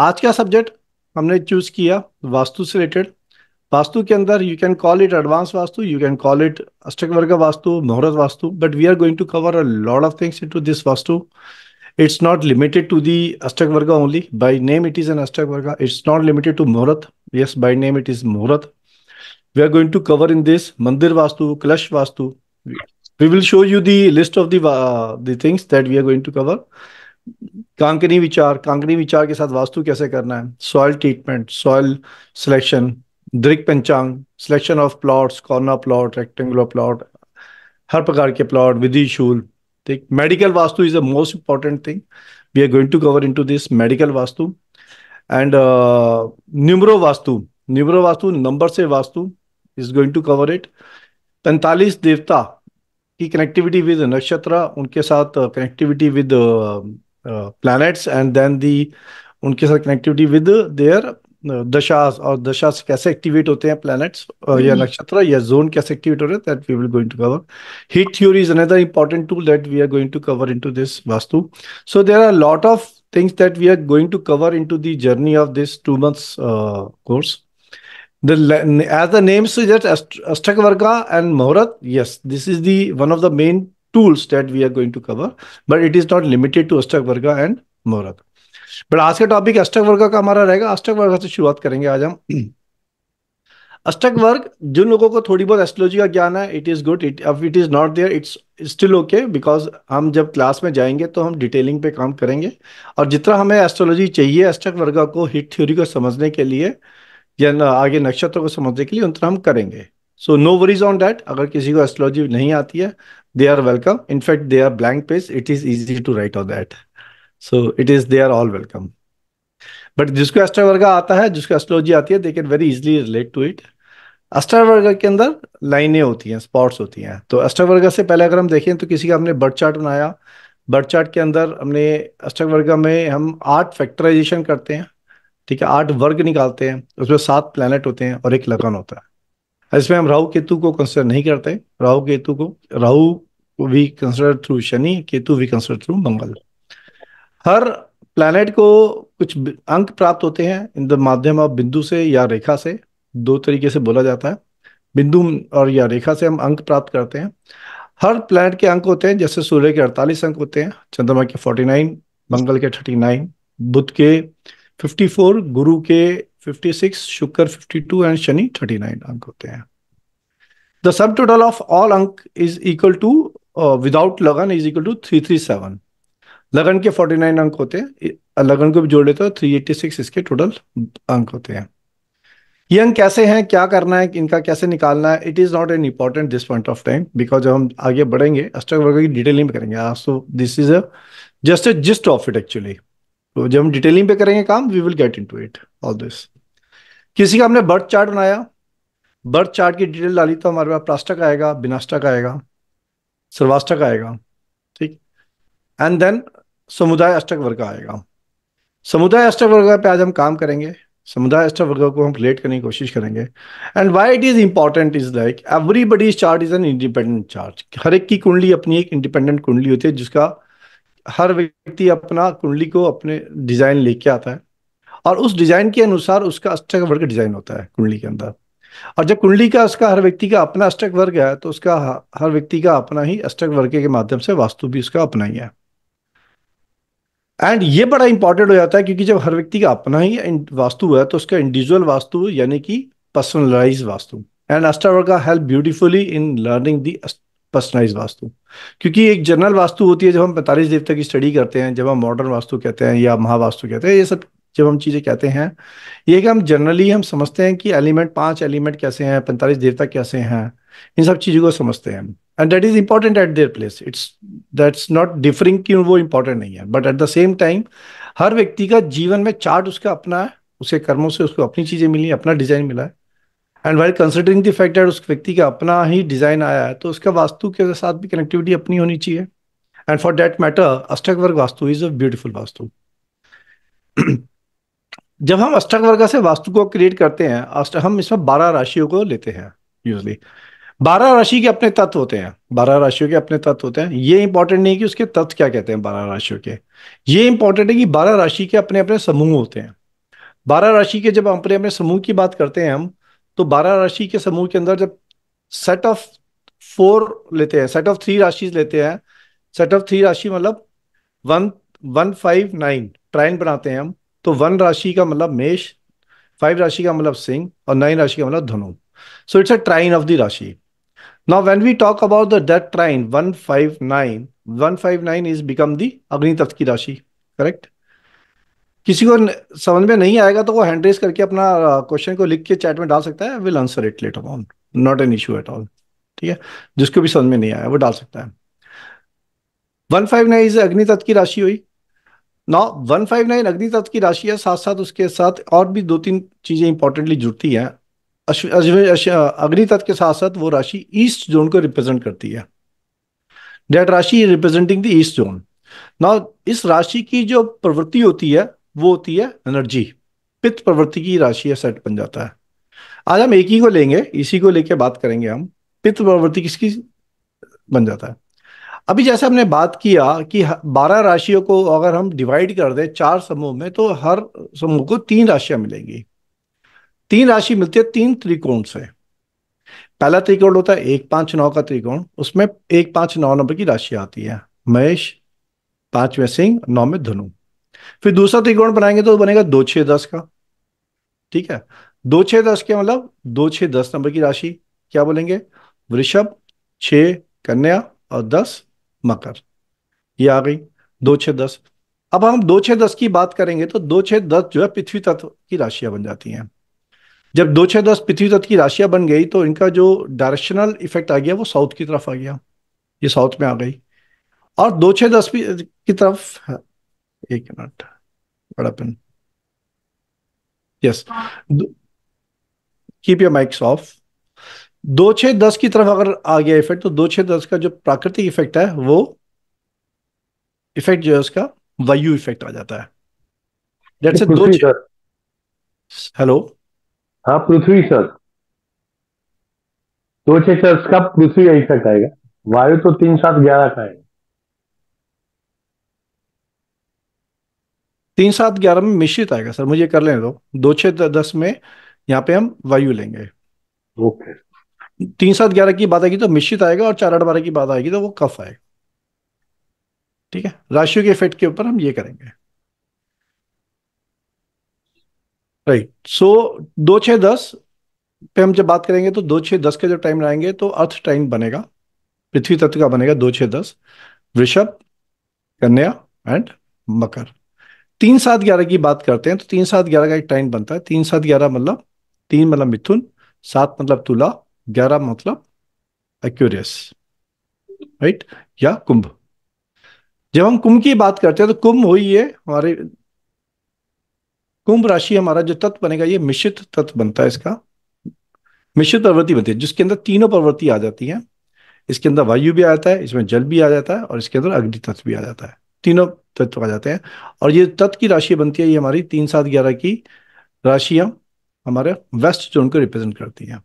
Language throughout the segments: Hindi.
आज का सब्जेक्ट हमने चूज किया वास्तु से रिलेटेड वास्तु के अंदर you can call it advance Vastu you can call it Ashtakavarga Vastu muhurta Vastu but we are going to cover a lot of things into this Vastu it's not limited to the Ashtakavarga only by name it is an Ashtakavarga it's not limited to muhurta yes by name it is muhurta we are going to cover in this mandir Vastu Kalash Vastu we will show you the list of the things that we are going to cover कांकनी विचार कांकनी विचार के साथ वास्तु कैसे करना है soil treatment soil selection Drik Panchang selection of plots corner plot rectangular plot हर प्रकार के प्लॉट विधि शूल ठीक medical Vastu is the most important thing we are going to cover in to this medical Vastu and numero uh, Vastu numero Vastu number से Vastu is going to cover it पैंतालीस देवता की कनेक्टिविटी विद नक्षत्र उनके साथ connectivity uh, with planets and then the unki connectivity with their dashas or dashas kaise activate hote planets uh, ya nakshatra ya zone kaise activate that we will going to cover heat theory is another important tool that we are going to cover into this vastu so there are a lot of things that we are going to cover into the journey of this two months uh, course the as the name suggests astakvarga and mahurat. yes this is the one of the main tools that we are going to cover, but it is not limited to Astagvarga and Morak. But आज का टॉपिक अष्टक वर्ग का हमारा रहेगा अष्टक वर्ग से शुरुआत करेंगे आज हम अष्टक वर्ग जिन लोगों को थोड़ी बहुत एस्ट्रोलॉजी का ज्ञान है it is good it if it is not there it's still okay because हम जब क्लास में जाएंगे तो हम डिटेलिंग पे काम करेंगे और जितना हमें एस्ट्रोलॉजी चाहिए अष्टक वर्ग को हिट थ्योरी को समझने के लिए या आगे नक्षत्रों को समझने के लिए उतना हम करेंगे so no worries on that अगर किसी को एस्ट्रोलॉजी नहीं आती है they are welcome in fact they are blank page it is easy to write on that so it is they are all welcome but जिसको एस्ट्रावर्गा आता है जिसको एस्ट्रोलॉजी आती है they can very easily relate to it Ashtavarga के अंदर लाइनें होती हैं स्पॉट्स होती हैं तो एस्ट्रावर्गा से पहले अगर हम देखें तो किसी का हमने बर्थ चार्ट बनाया बर्थ चार्ट के अंदर हमने एस्ट्रावर्गा में हम आठ फैक्टराइजेशन करते हैं ठीक है आठ वर्ग निकालते हैं उसमें सात प्लानट होते हैं और एक लगन होता है इसमें हम राहु केतु को कंसिडर नहीं करते राहु केतु को Rahu we consider through Shani Ketu we consider through Mangal हर प्लैनेट को कुछ अंक प्राप्त होते हैं इन द माध्यम ऑफ बिंदु से या रेखा से दो तरीके से बोला जाता है बिंदु और या रेखा से हम अंक प्राप्त करते हैं हर प्लैनेट के अंक होते हैं जैसे सूर्य के अड़तालीस अंक होते हैं चंद्रमा के फोर्टी नाइन मंगल के थर्टी नाइन बुध के फिफ्टी फोर गुरु के fifty six Shukra fifty two and Shani thirty nine अंक होते हैं the sum total of all अंक is equal to without lagna is equal to three three seven lagna के फोर्टी नाइन अंक होते हैं लगन को भी जोड़ लेते हो थ्री एट्टी सिक्स इसके टोटल अंक होते हैं ये अंक कैसे हैं क्या करना है इनका कैसे निकालना है it is not an important this point of time because जब हम आगे बढ़ेंगे अष्टक वर्ग की डिटेलिंग करेंगे so this is a just a gist of it actually तो जब हम डिटेलिंग पे करेंगे काम we will get into it all this किसी का हमने बर्थ चार्ट बनाया बर्थ चार्ट की डिटेल डाली तो हमारे पास प्लास्टक आएगा बिनास्टक आएगा सर्वाष्टक आएगा ठीक एंड देन समुदाय अष्टक वर्ग आएगा समुदाय अष्टक वर्ग पे आज हम काम करेंगे समुदाय अष्टक वर्ग को हम रिलेट करने की कोशिश करेंगे and why it is important is like everybody chart is an independent chart हर एक की कुंडली अपनी एक इंडिपेंडेंट कुंडली होती है जिसका हर व्यक्ति अपना कुंडली को अपने डिजाइन लेके आता है और उस डिजाइन के अनुसार उसका अष्टक वर्ग डिजाइन होता है कुंडली के अंदर और जब कुंडली का उसका हर व्यक्ति का अपना अष्टक वर्ग है तो उसका हर व्यक्ति का अपना ही अष्टक वर्ग के माध्यम से वास्तु भी उसका अपना ही है एंड ये बड़ा इंपॉर्टेंट हो जाता है क्योंकि जब हर व्यक्ति का अपना ही वास्तु है तो उसका इंडिविजुअल वास्तु यानी कि पर्सनलाइज वास्तु एंड वर्ग का help beautifully in learning the personalize Vastu क्योंकि एक जनरल वास्तु होती है जब हम पैंतालीस देवता की स्टडी करते हैं जब हम मॉडर्न वास्तु कहते हैं या महावास्तु कहते हैं ये सब जब हम चीज़ें कहते हैं ये कि हम जनरली हम समझते हैं कि एलिमेंट पांच एलिमेंट कैसे हैं पैंतालीस देवता कैसे हैं इन सब चीज़ों को समझते हैं and that is important at there place it's that's not differing कि वो इंपॉर्टेंट नहीं है but at the same time हर व्यक्ति का जीवन में चार्ट उसका अपना है उसके कर्मों से उसको अपनी चीज़ें मिली अपना डिजाइन मिला है and while considering the fact उस व्यक्ति का अपना ही डिजाइन आया है तो उसका वास्तु के साथ भी कनेक्टिविटी अपनी होनी चाहिए and for that matter Ashtakavarga Vastu is a beautiful Vastu जब हम अष्टक वर्ग से वास्तु को क्रिएट करते हैं हम इसमें बारह राशियों को लेते हैं यूजली बारह राशि के अपने तत्व होते हैं बारह राशियों के अपने तत्व होते हैं ये इंपॉर्टेंट नहीं है कि उसके तत्व क्या कहते हैं बारह राशियों के ये इंपॉर्टेंट है कि बारह राशि के अपने अपने समूह होते हैं बारह राशि के जब अपने अपने समूह की बात करते हैं हम तो बारह राशि के समूह के अंदर जब सेट ऑफ फोर लेते हैं सेट ऑफ थ्री राशि लेते हैं सेट ऑफ थ्री राशि मतलब one one five nine trine बनाते हैं हम तो वन राशि का मतलब मेष फाइव राशि का मतलब सिंह और नाइन राशि का मतलब Dhanu so it's a trine of the rashi now when we talk about the we trine one five nine one five nine is become the अग्नि तत्व की राशि करेक्ट किसी को समझ में नहीं आएगा तो वो हैंड रेस करके अपना क्वेश्चन को लिख के चैट में डाल सकता है will answer it later on not an issue at all ठीक है जिसको भी समझ में नहीं आया वो डाल सकता है वन फाइव नाइन इज अग्नि तत्व की राशि हुई ना नाइन अग्नि तत्व की राशि है साथ साथ उसके साथ और भी दो तीन चीजें इंपॉर्टेंटली जुड़ती है अग्नि तत्व के साथ साथ वो राशि ईस्ट जोन को रिप्रेजेंट करती है डेट राशि रिप्रेजेंटिंग द ईस्ट जोन ना इस राशि की जो प्रवृत्ति होती है वो होती है एनर्जी पित्त प्रवृत्ति की राशि है सेट बन जाता है आज हम एक ही को लेंगे इसी को लेके बात करेंगे हम पित्त प्रवृत्ति किसकी बन जाता है अभी जैसे हमने बात किया कि बारह राशियों को अगर हम डिवाइड कर दें चार समूह में तो हर समूह को तीन राशियां मिलेंगी तीन राशि मिलती है तीन त्रिकोण से पहला त्रिकोण होता है एक पांच नौ का त्रिकोण उसमें एक पांच नौ नंबर की राशि आती है महेश पांच में सिंह नौ में धनु फिर दूसरा त्रिकोण बनाएंगे तो बनेगा दो छे दस का ठीक है दो छे दस के मतलब दो छे दस नंबर की राशि क्या बोलेंगे वृषभ छ कन्या और दस मकर ये आ गई दो छः दस अब हम दो छः दस की बात करेंगे तो दो छः दस जो है पृथ्वी तत्व की राशियां बन जाती हैं जब दो छः दस पृथ्वी तत्व की राशियां बन गई तो इनका जो डायरेक्शनल इफेक्ट आ गया वो साउथ की तरफ आ गया ये साउथ में आ गई और दो छः दस की तरफ एक मिनट बड़ा pin yes keep your mics off दो छह दस की तरफ अगर आ गया इफेक्ट तो दो छह दस का जो प्राकृतिक इफेक्ट है वो इफेक्ट जो है उसका वायु इफेक्ट आ जाता है जैसे दो हेलो हाँ पृथ्वी सर दो छह चर्च का पृथ्वी इफेक्ट आएगा वायु तो तीन सात ग्यारह का आएगा तीन सात ग्यारह में मिश्रित आएगा सर मुझे कर लेने दो छह दस में यहाँ पे हम वायु लेंगे ओके okay. तीन सात ग्यारह की बात आएगी तो मिश्रित आएगा और चार आठ बारह की बात आएगी तो वो कफ आएगा ठीक है राशियों के इफेक्ट के ऊपर हम ये करेंगे राइट सो दो छह दस पे हम जब बात करेंगे तो दो छह दस के जब टाइम लाएंगे तो अर्थ टाइम बनेगा पृथ्वी तत्व का बनेगा दो छह दस वृषभ कन्या एंड मकर तीन सात ग्यारह की बात करते हैं तो तीन सात ग्यारह का एक टाइम बनता है तीन सात ग्यारह मतलब तीन मतलब मिथुन सात मतलब तुला ग्यारह मतलब एक्यूरियस राइट या कुंभ जब हम कुंभ की बात करते हैं तो कुंभ हुई है हमारे कुंभ राशि हमारा जो तत्व बनेगा ये मिश्रित तत्व बनता है इसका मिश्रित प्रवृत्ति बनती है जिसके अंदर तीनों प्रवृत्ति आ जाती है इसके अंदर वायु भी आ जाता है इसमें जल भी आ जाता है और इसके अंदर अग्नि तत्व भी आ जाता है तीनों तत्व आ जाते हैं और ये तत्व की राशि बनती है ये हमारी तीन सात ग्यारह की राशियां हमारे वेस्ट जोन को रिप्रेजेंट करती हैं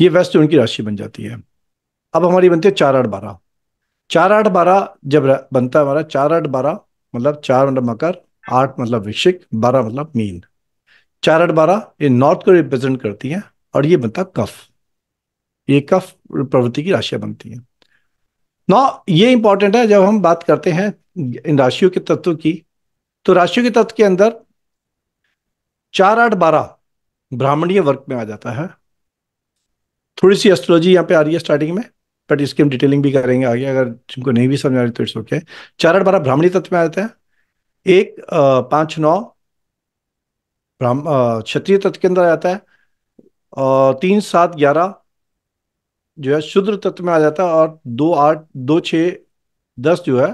ये व्यस्त तो उनकी राशि बन जाती है अब हमारी बनती है चार आठ बारह चार आठ बारह जब बनता है हमारा चार आठ बारह मतलब चार मतलब मकर आठ मतलब वृश्चिक बारह मतलब मीन चार आठ बारह ये नॉर्थ को रिप्रेजेंट करती है और ये बनता कफ ये कफ प्रवृत्ति की राशियां बनती हैं नौ ये इंपॉर्टेंट है जब हम बात करते हैं इन राशियों के तत्व की तो राशियों के तत्व के अंदर चार आठ बारह ब्राह्मणीय वर्ग में आ जाता है थोड़ी सी एस्ट्रोलॉजी यहाँ पे आ रही है स्टार्टिंग में बट इसकी हम डिटेलिंग भी करेंगे आगे अगर जिनको नहीं भी समझ आ रही तो इट्स ओके आठ बारह ब्राह्मणी तत्व में आता है एक पाँच नौ ब्राह्म क्षत्रिय तत्व के अंदर आता है और तीन सात ग्यारह जो है शुद्र तत्व में आ जाता है और दो आठ दो छ दस जो है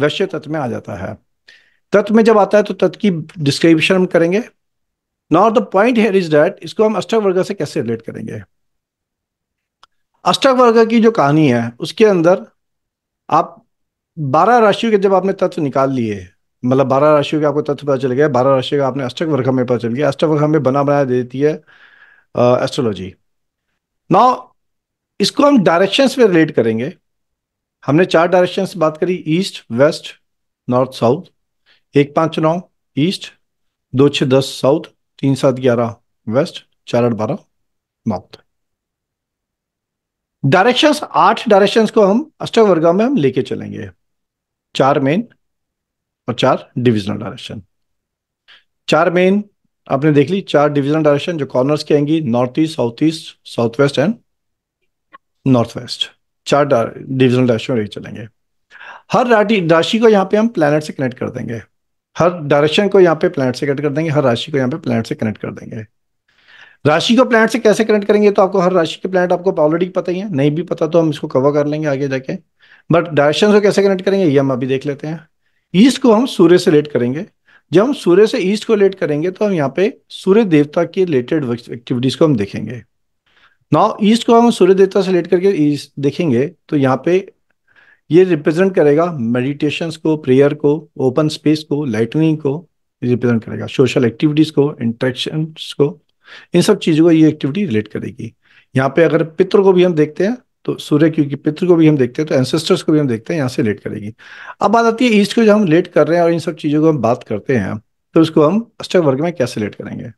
वैश्य तत्व में आ जाता है तत्व में जब आता है तो तत्व की डिस्क्रिप्शन हम करेंगे not the point here is that इसको हम अष्टवर्ग से कैसे रिलेट करेंगे अष्टक वर्ग की जो कहानी है उसके अंदर आप बारह राशियों के जब आपने तत्व निकाल लिए मतलब बारह राशियों के आपको तत्व पता चल गया बारह राशियों का आपने अष्टक वर्ग में पता चल गया अष्टक वर्ग में बना बनाया देती है एस्ट्रोलॉजी नाउ इसको हम डायरेक्शंस में रिलेट करेंगे हमने चार डायरेक्शंस बात करी ईस्ट वेस्ट नॉर्थ साउथ एक पाँच नौ ईस्ट दो छः दस साउथ तीन सात ग्यारह वेस्ट चार आठ बारह नॉर्थ डायरेक्शंस आठ डायरेक्शंस को हम अष्टवर्गा में हम लेके चलेंगे चार मेन और चार डिविजनल डायरेक्शन चार मेन आपने देख ली चार डिविजनल डायरेक्शन जो कॉर्नर्स की आएंगी north east south east south west and north west चार डिविजनल डायरेक्शन लेके चलेंगे हर राशि को यहाँ पे हम प्लैनेट से कनेक्ट कर देंगे हर डायरेक्शन को यहाँ पे प्लैनेट से कनेक्ट कर देंगे हर राशि को यहाँ पे प्लैनेट से कनेक्ट कर देंगे राशि को प्लैनेट से कैसे कनेक्ट करेंगे तो आपको हर राशि के प्लैनेट आपको ऑलरेडी पता ही है नहीं भी पता तो हम इसको कवर कर लेंगे आगे जाके बट डायरेक्शन को कैसे कनेक्ट करेंगे ये हम अभी देख लेते हैं ईस्ट को हम सूर्य से रिलेट करेंगे जब हम सूर्य से ईस्ट को रिलेट करेंगे तो हम यहाँ पे सूर्य देवता के रिलेटेड एक्टिविटीज को हम देखेंगे नाउ ईस्ट को हम सूर्य देवता से रिलेट करके ईस्ट देखेंगे तो यहाँ पे ये रिप्रेजेंट करेगा मेडिटेशंस को प्रेयर को ओपन स्पेस को लाइटनिंग को रिप्रेजेंट करेगा सोशल एक्टिविटीज को इंट्रेक्शन को इन सब चीज़ों को ये एक्टिविटी रिलेट करेगी यहाँ पे अगर पित्र को भी हम देखते हैं तो सूर्य क्योंकि पितृ को भी हम देखते हैं तो एंसेस्टर्स को भी हम देखते हैं यहाँ से लेट करेगी अब बात आती है ईस्ट को जो हम लेट कर रहे हैं और इन सब चीज़ों को हम बात करते हैं तो उसको हम अष्टक वर्ग में कैसे लेट करेंगे